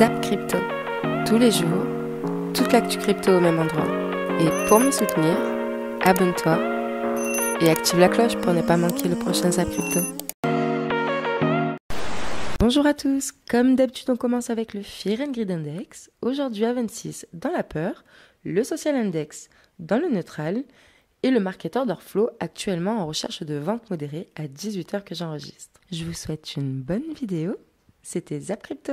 Zap Crypto. Tous les jours, toute l'actu crypto au même endroit. Et pour me soutenir, abonne-toi et active la cloche pour ne pas manquer le prochain Zap Crypto. Bonjour à tous, comme d'habitude on commence avec le Fear and Greed Index, aujourd'hui à 26 dans la peur, le Social Index dans le neutral et le Market Order Flow actuellement en recherche de vente modérée à 18h que j'enregistre. Je vous souhaite une bonne vidéo, c'était Zap Crypto.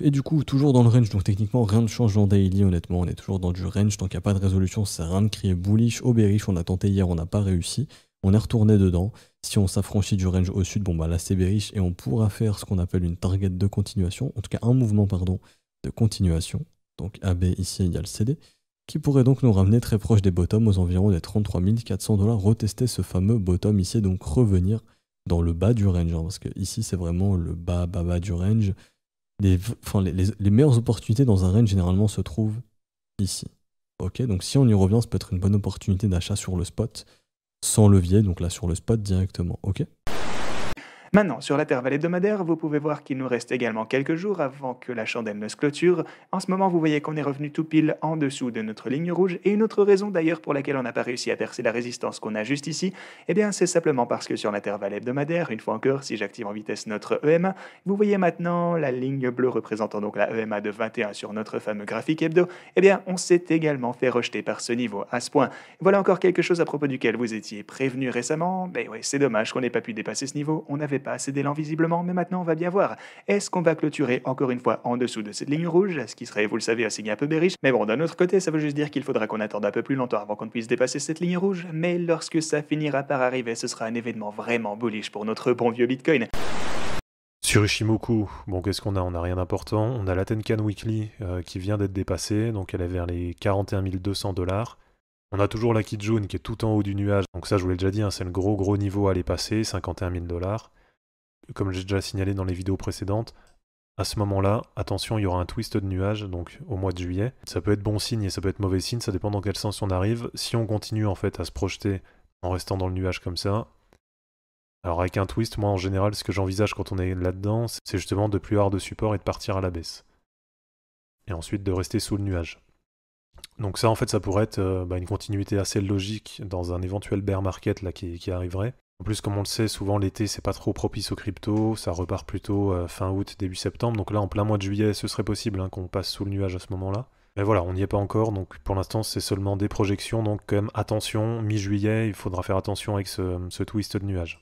Et du coup, toujours dans le range, donc techniquement rien ne change dans daily, honnêtement, on est toujours dans du range, tant qu'il n'y a pas de résolution, c'est rien de crier bullish ou bearish, on a tenté hier, on n'a pas réussi, on est retourné dedans. Si on s'affranchit du range au sud, bon bah là c'est bearish et on pourra faire ce qu'on appelle une target de continuation, en tout cas un mouvement, pardon, de continuation, donc AB ici le CD, qui pourrait donc nous ramener très proche des bottoms aux environs des 33 400 dollars, retester ce fameux bottom ici, donc revenir dans le bas du range, hein, parce que ici c'est vraiment le bas, bas, bas du range, les, enfin, les, meilleures opportunités dans un range généralement se trouvent ici. Ok, donc si on y revient, ça peut être une bonne opportunité d'achat sur le spot, sans levier, donc là sur le spot directement. Ok. Maintenant, sur l'intervalle hebdomadaire, vous pouvez voir qu'il nous reste également quelques jours avant que la chandelle ne se clôture. En ce moment, vous voyez qu'on est revenu tout pile en dessous de notre ligne rouge, et une autre raison d'ailleurs pour laquelle on n'a pas réussi à percer la résistance qu'on a juste ici, eh bien c'est simplement parce que sur l'intervalle hebdomadaire, une fois encore, si j'active en vitesse notre EMA, vous voyez maintenant la ligne bleue représentant donc la EMA de 21 sur notre fameux graphique hebdo, eh bien on s'est également fait rejeter par ce niveau à ce point. Voilà encore quelque chose à propos duquel vous étiez prévenu récemment, mais ben ouais, c'est dommage qu'on n'ait pas pu dépasser ce niveau, on avait pas assez d'élan visiblement, mais maintenant on va bien voir. Est-ce qu'on va clôturer encore une fois en dessous de cette ligne rouge, ce qui serait, vous le savez, un signe un peu bériche, Mais bon, d'un autre côté, ça veut juste dire qu'il faudra qu'on attende un peu plus longtemps avant qu'on puisse dépasser cette ligne rouge, mais lorsque ça finira par arriver, ce sera un événement vraiment bullish pour notre bon vieux Bitcoin. Sur Ishimoku, bon, qu'est-ce qu'on a On n'a rien d'important. On a la Tenkan Weekly euh, qui vient d'être dépassée, donc elle est vers les 41 200 dollars. On a toujours la Kijun qui est tout en haut du nuage, donc ça je vous l'ai déjà dit, hein, c'est le gros gros niveau à aller passer, 51 000 dollars comme j'ai déjà signalé dans les vidéos précédentes, à ce moment-là, attention, il y aura un twist de nuage, donc au mois de juillet. Ça peut être bon signe et ça peut être mauvais signe, ça dépend dans quel sens on arrive. Si on continue en fait à se projeter en restant dans le nuage comme ça, alors avec un twist, moi en général, ce que j'envisage quand on est là-dedans, c'est justement de plus avoir de support et de partir à la baisse. Et ensuite de rester sous le nuage. Donc ça, en fait, ça pourrait être euh, bah, une continuité assez logique dans un éventuel bear market qui arriverait. En plus, comme on le sait, souvent l'été, c'est pas trop propice aux cryptos, ça repart plutôt euh, fin août, début septembre. Donc là, en plein mois de juillet, ce serait possible hein, qu'on passe sous le nuage à ce moment-là. Mais voilà, on n'y est pas encore, donc pour l'instant, c'est seulement des projections. Donc quand même, attention, mi-juillet, il faudra faire attention avec ce, twist de nuage.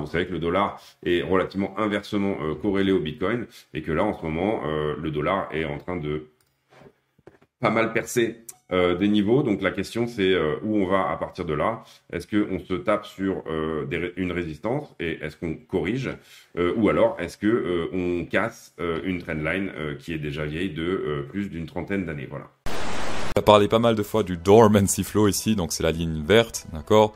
Vous savez que le dollar est relativement inversement euh, corrélé au Bitcoin et que là, en ce moment, euh, le dollar est en train de pas mal percer euh, des niveaux. Donc la question c'est euh, où on va à partir de là. Est-ce qu'on se tape sur euh, une résistance et est-ce qu'on corrige ou alors est-ce qu'on on casse une trendline qui est déjà vieille de plus d'une trentaine d'années. Voilà. On a parlé pas mal de fois du dormancy flow ici, donc c'est la ligne verte, d'accord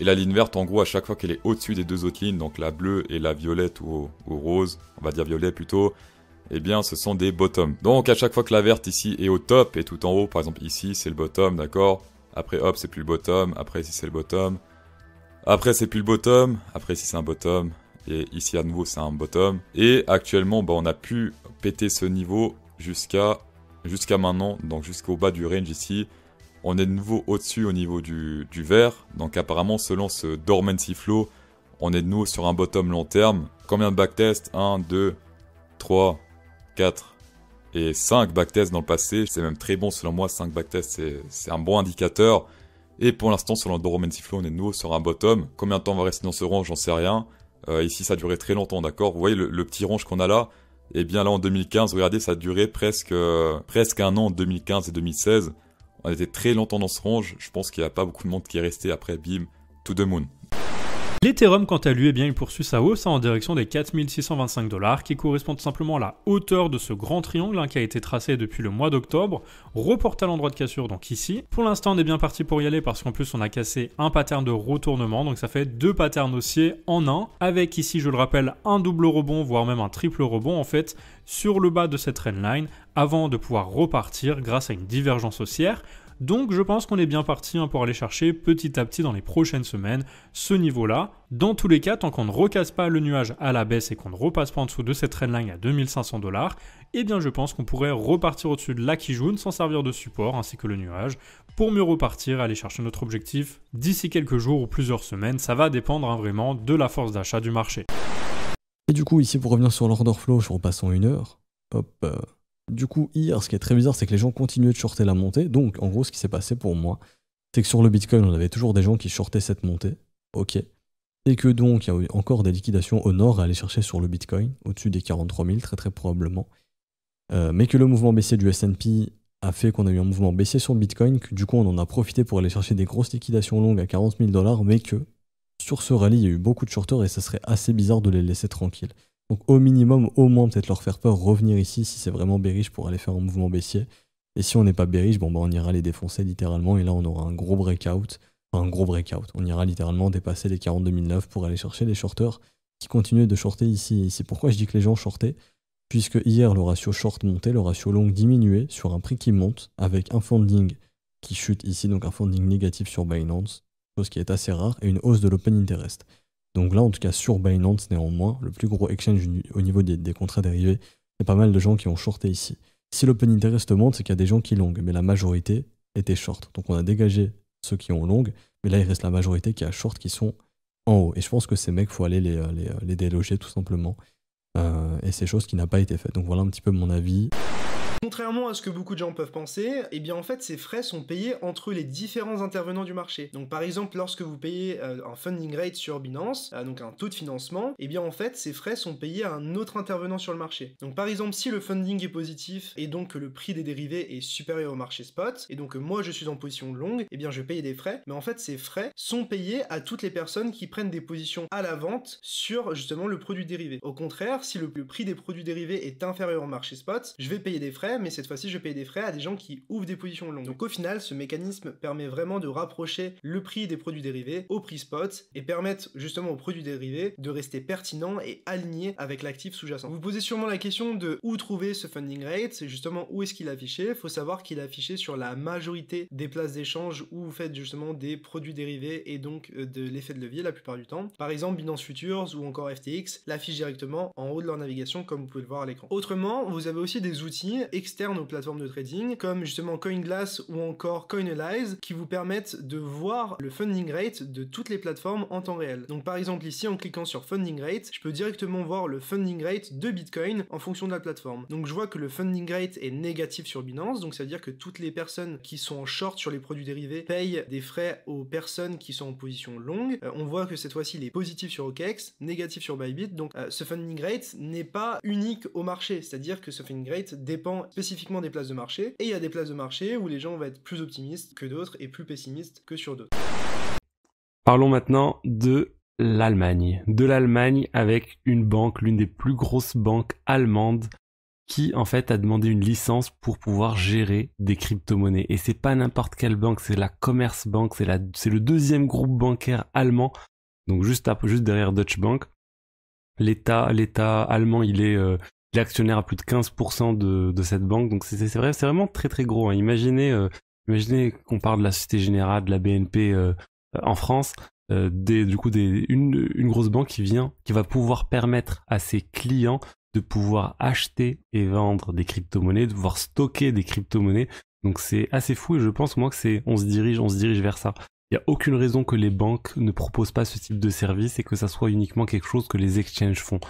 et la ligne verte, en gros, à chaque fois qu'elle est au-dessus des deux autres lignes, donc la bleue et la violette ou, ou, rose, on va dire violet plutôt, eh bien ce sont des bottoms. Donc à chaque fois que la verte ici est au top et tout en haut, par exemple ici c'est le bottom, d'accord Après hop c'est plus le bottom, après ici c'est le bottom, après c'est plus le bottom, après ici c'est un bottom, et ici à nouveau c'est un bottom. Et actuellement bah, on a pu péter ce niveau jusqu'à jusqu'à maintenant, donc jusqu'au bas du range ici. On est de nouveau au-dessus au niveau du, du vert, donc apparemment selon ce dormancy flow, on est de nouveau sur un bottom long terme. Combien de backtest 1, 2, 3, 4 et 5 backtests dans le passé. C'est même très bon selon moi, 5 backtests c'est un bon indicateur. Et pour l'instant, selon Doromancy Flow, on est nouveau sur un bottom. Combien de temps on va rester dans ce range, j'en sais rien. Euh, ici, ça a duré très longtemps, d'accord Vous voyez le, petit range qu'on a là Eh bien là, en 2015, regardez, ça a duré presque, euh, presque un an, en 2015 et 2016. On était très longtemps dans ce range. Je pense qu'il n'y a pas beaucoup de monde qui est resté après, bim, to the moon. L'Ethereum, quant à lui, eh bien, il poursuit sa hausse en direction des 4625 dollars, qui correspondent simplement à la hauteur de ce grand triangle hein, qui a été tracé depuis le mois d'octobre, reporté à l'endroit de cassure, donc ici. Pour l'instant, on est bien parti pour y aller parce qu'en plus, on a cassé un pattern de retournement, donc ça fait deux patterns haussiers en un, avec ici, je le rappelle, un double rebond, voire même un triple rebond, en fait, sur le bas de cette trendline, avant de pouvoir repartir grâce à une divergence haussière. Donc je pense qu'on est bien parti hein, pour aller chercher petit à petit dans les prochaines semaines ce niveau-là. Dans tous les cas, tant qu'on ne recasse pas le nuage à la baisse et qu'on ne repasse pas en dessous de cette trendline à 2500 dollars, eh bien je pense qu'on pourrait repartir au-dessus de la jaune sans servir de support ainsi que le nuage pour mieux repartir aller chercher notre objectif d'ici quelques jours ou plusieurs semaines. Ça va dépendre hein, vraiment de la force d'achat du marché. Et du coup, ici pour revenir sur l'order flow repasse en une heure, hop. Euh. Du coup, hier, ce qui est très bizarre, c'est que les gens continuaient de shorter la montée. Donc, en gros, ce qui s'est passé pour moi, c'est que sur le Bitcoin, on avait toujours des gens qui shortaient cette montée. Ok. Et que donc, il y a eu encore des liquidations au nord à aller chercher sur le Bitcoin, au-dessus des 43 000, très très probablement. Euh, mais que le mouvement baissier du SP a fait qu'on a eu un mouvement baissier sur le Bitcoin, que du coup, on en a profité pour aller chercher des grosses liquidations longues à 40 000 dollars, mais que sur ce rallye, il y a eu beaucoup de shorteurs et ça serait assez bizarre de les laisser tranquilles. Donc au minimum, au moins peut-être leur faire peur, revenir ici si c'est vraiment bearish pour aller faire un mouvement baissier. Et si on n'est pas bearish, bon bah, on ira les défoncer littéralement et là on aura un gros breakout, enfin un gros breakout. On ira littéralement dépasser les 42 009 pour aller chercher les shorteurs qui continuent de shorter ici. C'est pourquoi je dis que les gens shortaient, puisque hier le ratio short montait, le ratio long diminuait sur un prix qui monte avec un funding qui chute ici, donc un funding négatif sur Binance, chose qui est assez rare, et une hausse de l'open interest. Donc là, en tout cas, sur Binance, néanmoins, le plus gros exchange au niveau des, contrats dérivés, il y a pas mal de gens qui ont shorté ici. Si l'open interest monte, c'est qu'il y a des gens qui longuent, mais la majorité était short. Donc on a dégagé ceux qui ont long, mais là, il reste la majorité qui a short qui sont en haut. Et je pense que ces mecs, faut aller les euh, euh, déloger tout simplement. Euh, et c'est chose qui n'a pas été faite. Donc voilà un petit peu mon avis. Contrairement à ce que beaucoup de gens peuvent penser, eh bien en fait ces frais sont payés entre les différents intervenants du marché. Donc par exemple lorsque vous payez euh, un funding rate sur Binance, euh, donc un taux de financement, eh bien en fait ces frais sont payés à un autre intervenant sur le marché. Donc par exemple si le funding est positif et donc que le prix des dérivés est supérieur au marché spot, et donc moi je suis en position longue, eh bien je paye des frais, mais en fait ces frais sont payés à toutes les personnes qui prennent des positions à la vente sur justement le produit dérivé. Au contraire, si le, prix des produits dérivés est inférieur au marché spot, je vais payer des frais, mais cette fois-ci, je vais payer des frais à des gens qui ouvrent des positions longues. Donc au final, ce mécanisme permet vraiment de rapprocher le prix des produits dérivés au prix spot et permettre justement aux produits dérivés de rester pertinents et alignés avec l'actif sous-jacent. Vous, posez sûrement la question de où trouver ce funding rate, c'est justement où est-ce qu'il est affiché. il Faut savoir qu'il est affiché sur la majorité des places d'échange où vous faites justement des produits dérivés et donc euh, de l'effet de levier la plupart du temps. Par exemple, Binance Futures ou encore FTX l'affiche directement en de leur navigation comme vous pouvez le voir à l'écran. Autrement, vous avez aussi des outils externes aux plateformes de trading comme justement CoinGlass ou encore CoinAlyze qui vous permettent de voir le funding rate de toutes les plateformes en temps réel. Donc par exemple ici en cliquant sur funding rate, je peux directement voir le funding rate de Bitcoin en fonction de la plateforme. Donc je vois que le funding rate est négatif sur Binance, donc c'est à dire que toutes les personnes qui sont en short sur les produits dérivés payent des frais aux personnes qui sont en position longue. Euh, on voit que cette fois-ci il est positif sur OKEx, négatif sur Bybit, donc euh, ce funding rate n'est pas unique au marché, c'est-à-dire que Sofingrate Great dépend spécifiquement des places de marché, et il y a des places de marché où les gens vont être plus optimistes que d'autres et plus pessimistes que sur d'autres. Parlons maintenant de l'Allemagne. De l'Allemagne avec une banque, l'une des plus grosses banques allemandes, qui en fait a demandé une licence pour pouvoir gérer des crypto-monnaies. Et c'est pas n'importe quelle banque, c'est la Commerzbank, c'est, c'est le deuxième groupe bancaire allemand, donc juste derrière Deutsche Bank. L'État, l'État allemand, il est euh, l'actionnaire à plus de 15% de, de, cette banque. Donc c'est vrai, c'est vraiment très très gros. Hein. Imaginez, euh, imaginez qu'on parle de la Société Générale, de la BNP euh, en France. Des, du coup, des, une, une grosse banque qui vient, qui va pouvoir permettre à ses clients de pouvoir acheter et vendre des crypto-monnaies, de pouvoir stocker des crypto-monnaies. Donc c'est assez fou et je pense moi que c'est on se dirige on se dirige vers ça. Il n'y a aucune raison que les banques ne proposent pas ce type de service et que ça soit uniquement quelque chose que les exchanges font.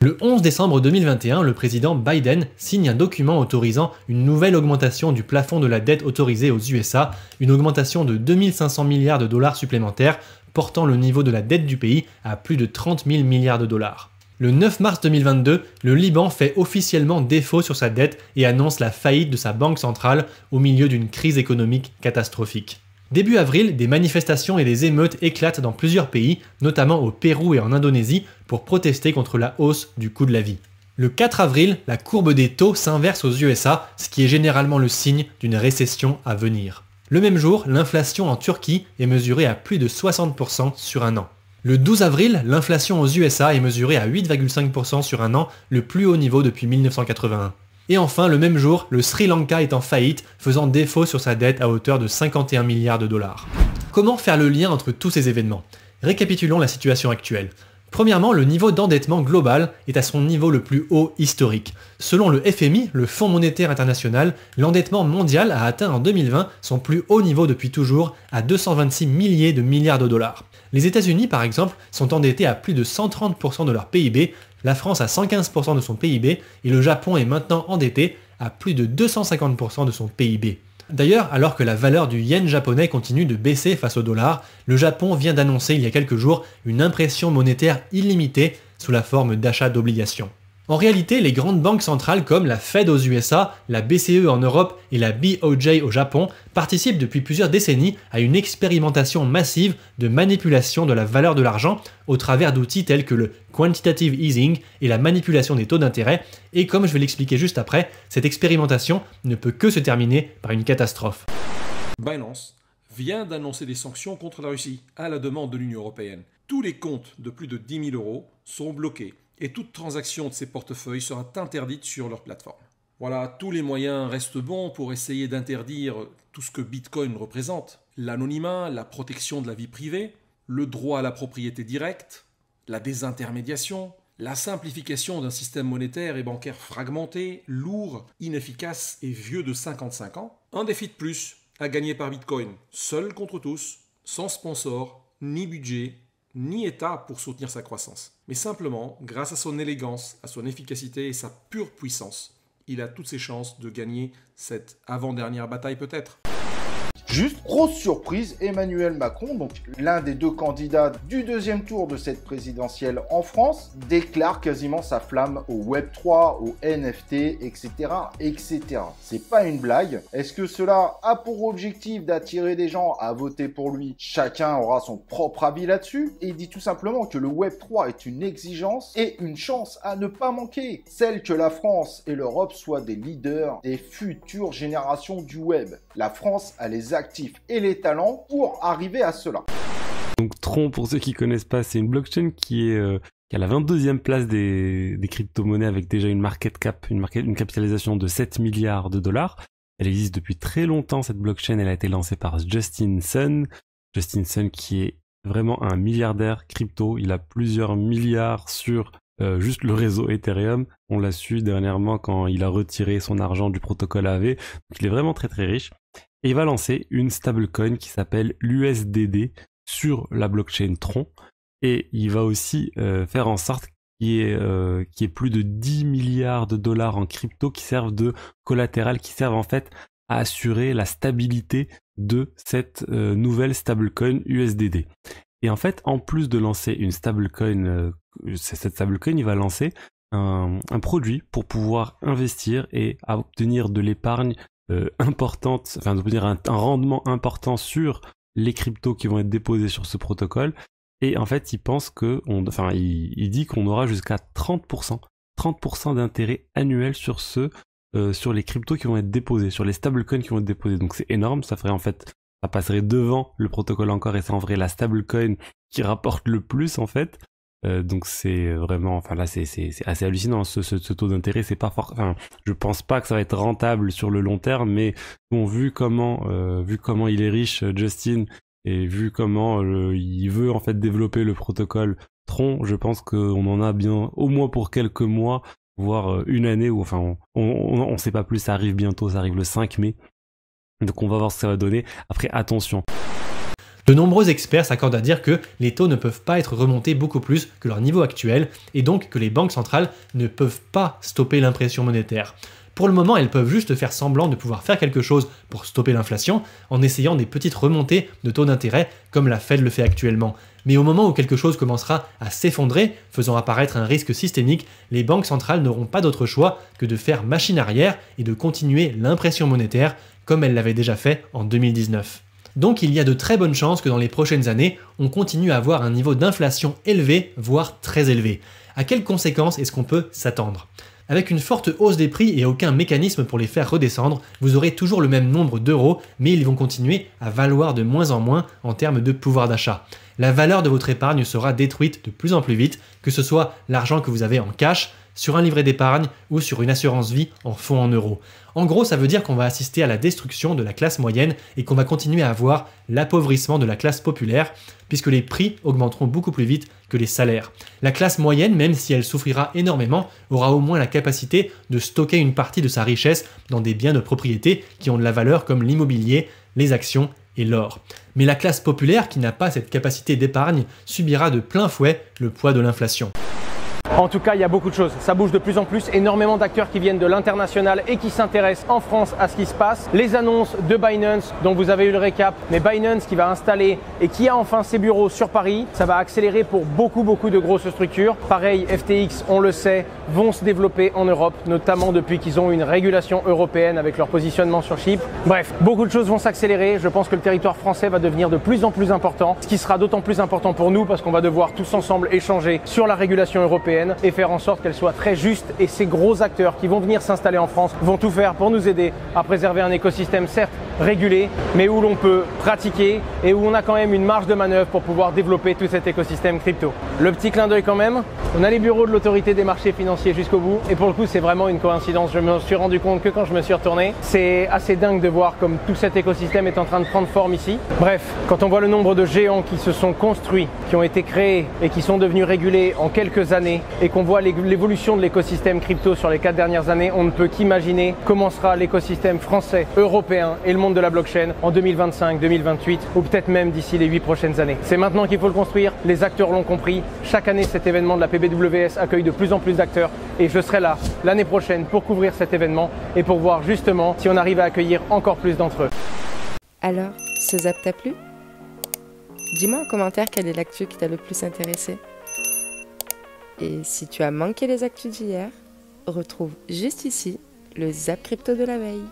Le 11 décembre 2021, le président Biden signe un document autorisant une nouvelle augmentation du plafond de la dette autorisée aux USA, une augmentation de 2500 milliards de dollars supplémentaires, portant le niveau de la dette du pays à plus de 30 000 milliards de dollars. Le 9 mars 2022, le Liban fait officiellement défaut sur sa dette et annonce la faillite de sa banque centrale au milieu d'une crise économique catastrophique. Début avril, des manifestations et des émeutes éclatent dans plusieurs pays, notamment au Pérou et en Indonésie, pour protester contre la hausse du coût de la vie. Le 4 avril, la courbe des taux s'inverse aux USA, ce qui est généralement le signe d'une récession à venir. Le même jour, l'inflation en Turquie est mesurée à plus de 60% sur un an. Le 12 avril, l'inflation aux USA est mesurée à 8,5% sur un an, le plus haut niveau depuis 1981. Et enfin, le même jour, le Sri Lanka est en faillite, faisant défaut sur sa dette à hauteur de 51 milliards de dollars. Comment faire le lien entre tous ces événements Récapitulons la situation actuelle. Premièrement, le niveau d'endettement global est à son niveau le plus haut historique. Selon le FMI, le Fonds monétaire international, l'endettement mondial a atteint en 2020 son plus haut niveau depuis toujours à 226 milliers de milliards de dollars. Les États-Unis, par exemple, sont endettés à plus de 130% de leur PIB, la France a 115% de son PIB et le Japon est maintenant endetté à plus de 250% de son PIB. D'ailleurs, alors que la valeur du yen japonais continue de baisser face au dollar, le Japon vient d'annoncer il y a quelques jours une impression monétaire illimitée sous la forme d'achat d'obligations. En réalité, les grandes banques centrales comme la Fed aux USA, la BCE en Europe et la BOJ au Japon participent depuis plusieurs décennies à une expérimentation massive de manipulation de la valeur de l'argent au travers d'outils tels que le quantitative easing et la manipulation des taux d'intérêt, et comme je vais l'expliquer juste après, cette expérimentation ne peut que se terminer par une catastrophe. Binance vient d'annoncer des sanctions contre la Russie à la demande de l'Union européenne. Tous les comptes de plus de 10 000 euros sont bloqués et toute transaction de ces portefeuilles sera interdite sur leur plateforme. Voilà, tous les moyens restent bons pour essayer d'interdire tout ce que Bitcoin représente, l'anonymat, la protection de la vie privée, le droit à la propriété directe, la désintermédiation, la simplification d'un système monétaire et bancaire fragmenté, lourd, inefficace et vieux de 55 ans. Un défi de plus à gagner par Bitcoin, seul contre tous, sans sponsor, ni budget, ni État pour soutenir sa croissance, mais simplement, grâce à son élégance, à son efficacité et sa pure puissance, il a toutes ses chances de gagner cette avant-dernière bataille peut-être. Juste, grosse surprise, Emmanuel Macron, donc l'un des deux candidats du deuxième tour de cette présidentielle en France, déclare quasiment sa flamme au Web3, au NFT, etc. etc. C'est pas une blague. Est-ce que cela a pour objectif d'attirer des gens à voter pour lui Chacun aura son propre avis là-dessus. Et il dit tout simplement que le Web3 est une exigence et une chance à ne pas manquer. Celle que la France et l'Europe soient des leaders des futures générations du web. La France a les actifs et les talents pour arriver à cela. Donc Tron, pour ceux qui ne connaissent pas, c'est une blockchain qui est à euh, la 22e place des, crypto-monnaies avec déjà une market cap, une, capitalisation de 7 milliards de dollars. Elle existe depuis très longtemps, cette blockchain. Elle a été lancée par Justin Sun. Justin Sun qui est vraiment un milliardaire crypto. Il a plusieurs milliards sur euh, juste le réseau Ethereum. On l'a su dernièrement quand il a retiré son argent du protocole AV. Donc il est vraiment très très riche et va lancer une stablecoin qui s'appelle l'USDD sur la blockchain Tron. Et il va aussi euh, faire en sorte qu'il y, ait, euh, plus de 10 milliards de dollars en crypto qui servent de collatéral, qui servent en fait à assurer la stabilité de cette euh, nouvelle stablecoin USDD. Et en fait, en plus de lancer une stablecoin, cette stablecoin, il va lancer un, un, produit pour pouvoir investir et obtenir de l'épargne euh, importante, enfin, dire un, rendement important sur les cryptos qui vont être déposés sur ce protocole. Et en fait, il pense que, enfin, il, dit qu'on aura jusqu'à 30%, 30% d'intérêt annuel sur ce, euh, sur les cryptos qui vont être déposés, sur les stablecoins qui vont être déposés. Donc c'est énorme, ça ferait en fait, ça passerait devant le protocole encore et c'est en vrai la stablecoin qui rapporte le plus en fait. Euh, donc c'est euh, vraiment, enfin là c'est assez hallucinant ce, taux d'intérêt. C'est pas fort. Enfin, je pense pas que ça va être rentable sur le long terme, mais bon vu comment euh, vu comment il est riche Justin et vu comment il veut en fait développer le protocole Tron, je pense qu'on en a bien au moins pour quelques mois, voire une année. Ou enfin on, on, sait pas plus. Ça arrive bientôt. Ça arrive le 5 mai. Donc on va voir ce que ça va donner. Après attention. De nombreux experts s'accordent à dire que les taux ne peuvent pas être remontés beaucoup plus que leur niveau actuel et donc que les banques centrales ne peuvent pas stopper l'impression monétaire. Pour le moment, elles peuvent juste faire semblant de pouvoir faire quelque chose pour stopper l'inflation en essayant des petites remontées de taux d'intérêt comme la Fed le fait actuellement. Mais au moment où quelque chose commencera à s'effondrer, faisant apparaître un risque systémique, les banques centrales n'auront pas d'autre choix que de faire machine arrière et de continuer l'impression monétaire comme elles l'avaient déjà fait en 2019. Donc il y a de très bonnes chances que dans les prochaines années, on continue à avoir un niveau d'inflation élevé, voire très élevé. À quelles conséquences est-ce qu'on peut s'attendre avec une forte hausse des prix et aucun mécanisme pour les faire redescendre, vous aurez toujours le même nombre d'euros, mais ils vont continuer à valoir de moins en moins en termes de pouvoir d'achat la valeur de votre épargne sera détruite de plus en plus vite, que ce soit l'argent que vous avez en cash, sur un livret d'épargne ou sur une assurance vie en fonds en euros. En gros, ça veut dire qu'on va assister à la destruction de la classe moyenne et qu'on va continuer à avoir l'appauvrissement de la classe populaire, puisque les prix augmenteront beaucoup plus vite que les salaires. La classe moyenne, même si elle souffrira énormément, aura au moins la capacité de stocker une partie de sa richesse dans des biens de propriété qui ont de la valeur comme l'immobilier, les actions et l'or. Mais la classe populaire qui n'a pas cette capacité d'épargne subira de plein fouet le poids de l'inflation. En tout cas, il y a beaucoup de choses. Ça bouge de plus en plus. Énormément d'acteurs qui viennent de l'international et qui s'intéressent en France à ce qui se passe. Les annonces de Binance, dont vous avez eu le récap, mais Binance qui va installer et qui a enfin ses bureaux sur Paris, ça va accélérer pour beaucoup, beaucoup de grosses structures. Pareil, FTX, on le sait, vont se développer en Europe, notamment depuis qu'ils ont une régulation européenne avec leur positionnement sur Chip. Bref, beaucoup de choses vont s'accélérer. Je pense que le territoire français va devenir de plus en plus important, ce qui sera d'autant plus important pour nous parce qu'on va devoir tous ensemble échanger sur la régulation européenne et faire en sorte qu'elle soit très juste. Et ces gros acteurs qui vont venir s'installer en France vont tout faire pour nous aider à préserver un écosystème, certes, régulé, mais où l'on peut pratiquer et où on a quand même une marge de manœuvre pour pouvoir développer tout cet écosystème crypto. Le petit clin d'œil quand même, on a les bureaux de l'autorité des marchés financiers jusqu'au bout et pour le coup c'est vraiment une coïncidence, je me suis rendu compte que quand je me suis retourné, c'est assez dingue de voir comme tout cet écosystème est en train de prendre forme ici. Bref, quand on voit le nombre de géants qui se sont construits, qui ont été créés et qui sont devenus régulés en quelques années et qu'on voit l'évolution de l'écosystème crypto sur les quatre dernières années, on ne peut qu'imaginer comment sera l'écosystème français, européen et le monde de la blockchain en 2025, 2028 ou peut-être même d'ici les 8 prochaines années. C'est maintenant qu'il faut le construire, les acteurs l'ont compris. Chaque année, cet événement de la PBWS accueille de plus en plus d'acteurs et je serai là l'année prochaine pour couvrir cet événement et pour voir justement si on arrive à accueillir encore plus d'entre eux. Alors, ce zap t'a plu Dis-moi en commentaire quelle est l'actu qui t'a le plus intéressé. Et si tu as manqué les actus d'hier, retrouve juste ici le Zap Crypto de la veille.